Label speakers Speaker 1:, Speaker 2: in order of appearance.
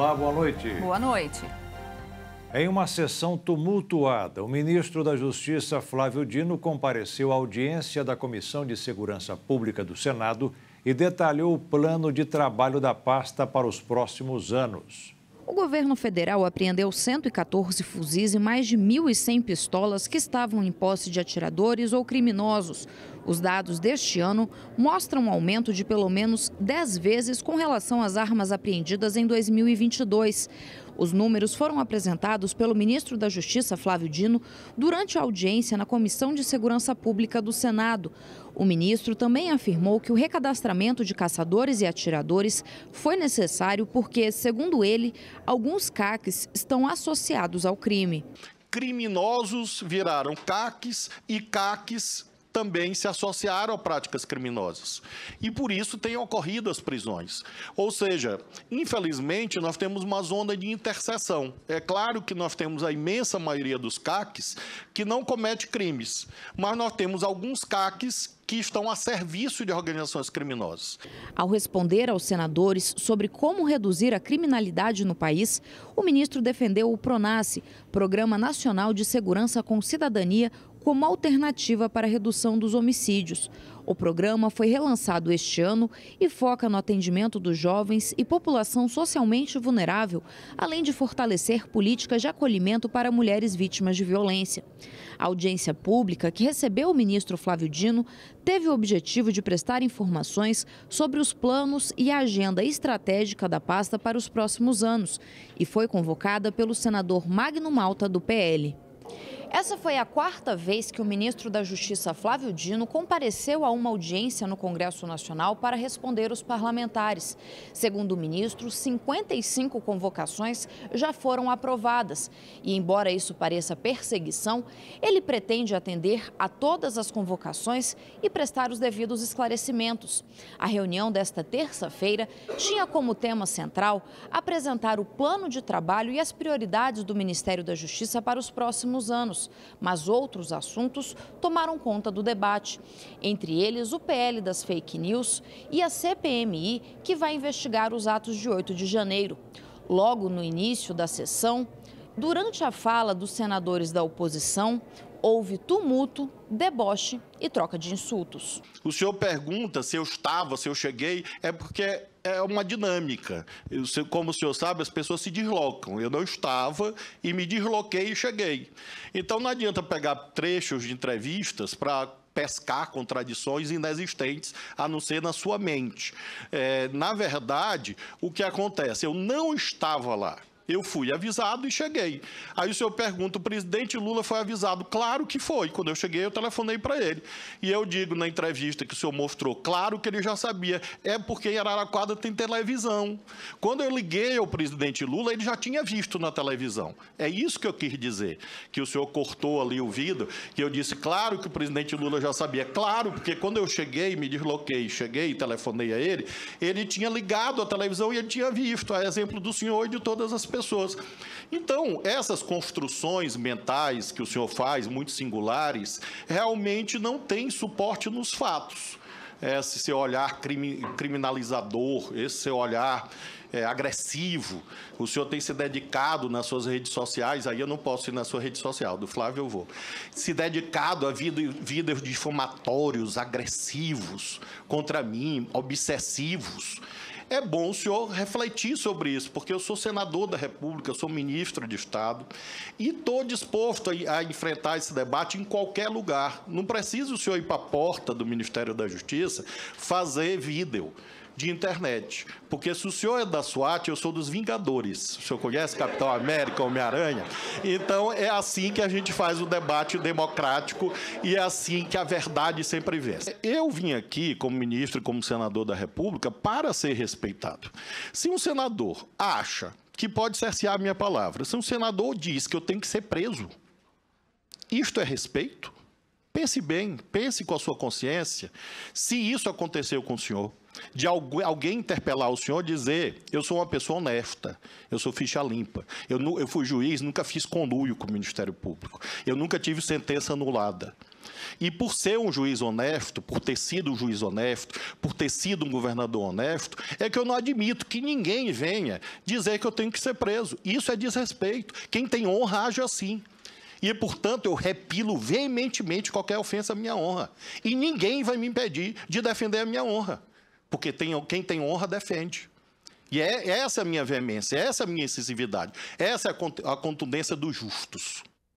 Speaker 1: Olá, boa noite.
Speaker 2: Boa noite.
Speaker 1: Em uma sessão tumultuada, o ministro da Justiça, Flávio Dino, compareceu à audiência da Comissão de Segurança Pública do Senado e detalhou o plano de trabalho da pasta para os próximos anos.
Speaker 2: O governo federal apreendeu 114 fuzis e mais de 1.100 pistolas que estavam em posse de atiradores ou criminosos. Os dados deste ano mostram um aumento de pelo menos 10 vezes com relação às armas apreendidas em 2022. Os números foram apresentados pelo ministro da Justiça, Flávio Dino, durante a audiência na Comissão de Segurança Pública do Senado. O ministro também afirmou que o recadastramento de caçadores e atiradores foi necessário porque, segundo ele, alguns CACs estão associados ao crime.
Speaker 1: Criminosos viraram caques e caques também se associaram a práticas criminosas. E por isso têm ocorrido as prisões. Ou seja, infelizmente, nós temos uma zona de interseção. É claro que nós temos a imensa maioria dos CACs que não comete crimes, mas nós temos alguns CACs que estão a serviço de organizações criminosas. Ao
Speaker 2: responder aos senadores sobre como reduzir a criminalidade no país, o ministro defendeu o PRONASSE, Programa Nacional de Segurança com Cidadania, como alternativa para a redução dos homicídios. O programa foi relançado este ano e foca no atendimento dos jovens e população socialmente vulnerável, além de fortalecer políticas de acolhimento para mulheres vítimas de violência. A audiência pública, que recebeu o ministro Flávio Dino, teve o objetivo de prestar informações sobre os planos e a agenda estratégica da pasta para os próximos anos e foi convocada pelo senador Magno Malta, do PL. Essa foi a quarta vez que o ministro da Justiça, Flávio Dino, compareceu a uma audiência no Congresso Nacional para responder os parlamentares. Segundo o ministro, 55 convocações já foram aprovadas. E, embora isso pareça perseguição, ele pretende atender a todas as convocações e prestar os devidos esclarecimentos. A reunião desta terça-feira tinha como tema central apresentar o plano de trabalho e as prioridades do Ministério da Justiça para os próximos anos mas outros assuntos tomaram conta do debate, entre eles o PL das fake news e a CPMI, que vai investigar os atos de 8 de janeiro. Logo no início da sessão, Durante a fala dos senadores da oposição, houve tumulto, deboche e troca de insultos.
Speaker 1: O senhor pergunta se eu estava, se eu cheguei, é porque é uma dinâmica. Eu, como o senhor sabe, as pessoas se deslocam. Eu não estava e me desloquei e cheguei. Então não adianta pegar trechos de entrevistas para pescar contradições inexistentes, a não ser na sua mente. É, na verdade, o que acontece? Eu não estava lá. Eu fui avisado e cheguei. Aí o senhor pergunta: o presidente Lula foi avisado? Claro que foi. Quando eu cheguei, eu telefonei para ele. E eu digo na entrevista que o senhor mostrou, claro que ele já sabia. É porque em Araraquara tem televisão. Quando eu liguei ao presidente Lula, ele já tinha visto na televisão. É isso que eu quis dizer. Que o senhor cortou ali o vidro, que eu disse, claro que o presidente Lula já sabia. Claro, porque quando eu cheguei, me desloquei, cheguei e telefonei a ele, ele tinha ligado à televisão e ele tinha visto, a exemplo do senhor e de todas as pessoas pessoas. Então, essas construções mentais que o senhor faz, muito singulares, realmente não têm suporte nos fatos. Esse é, seu olhar criminalizador, esse seu olhar é, agressivo. O senhor tem se dedicado nas suas redes sociais, aí eu não posso ir na sua rede social, do Flávio eu vou. Se dedicado a vídeos difamatórios, agressivos contra mim, obsessivos é bom o senhor refletir sobre isso, porque eu sou senador da República, eu sou ministro de Estado e estou disposto a, a enfrentar esse debate em qualquer lugar. Não precisa o senhor ir para a porta do Ministério da Justiça fazer vídeo de internet. Porque se o senhor é da SWAT, eu sou dos Vingadores. O senhor conhece Capitão América, Homem-Aranha? Então é assim que a gente faz o debate democrático e é assim que a verdade sempre vence. Eu vim aqui como ministro e como senador da República para ser respeitado. Se um senador acha que pode cercear a minha palavra, se um senador diz que eu tenho que ser preso, isto é respeito? Pense bem, pense com a sua consciência se isso aconteceu com o senhor. De alguém interpelar o senhor dizer: Eu sou uma pessoa honesta, eu sou ficha limpa, eu, eu fui juiz, nunca fiz conluio com o Ministério Público, eu nunca tive sentença anulada. E por ser um juiz honesto, por ter sido um juiz honesto, por ter sido um governador honesto, é que eu não admito que ninguém venha dizer que eu tenho que ser preso. Isso é desrespeito. Quem tem honra age assim. E, portanto, eu repilo veementemente qualquer ofensa à minha honra. E ninguém vai me impedir de defender a minha honra. Porque tem, quem tem honra defende. E é, é essa é a minha veemência, é essa é a minha incisividade, essa é a contundência dos justos.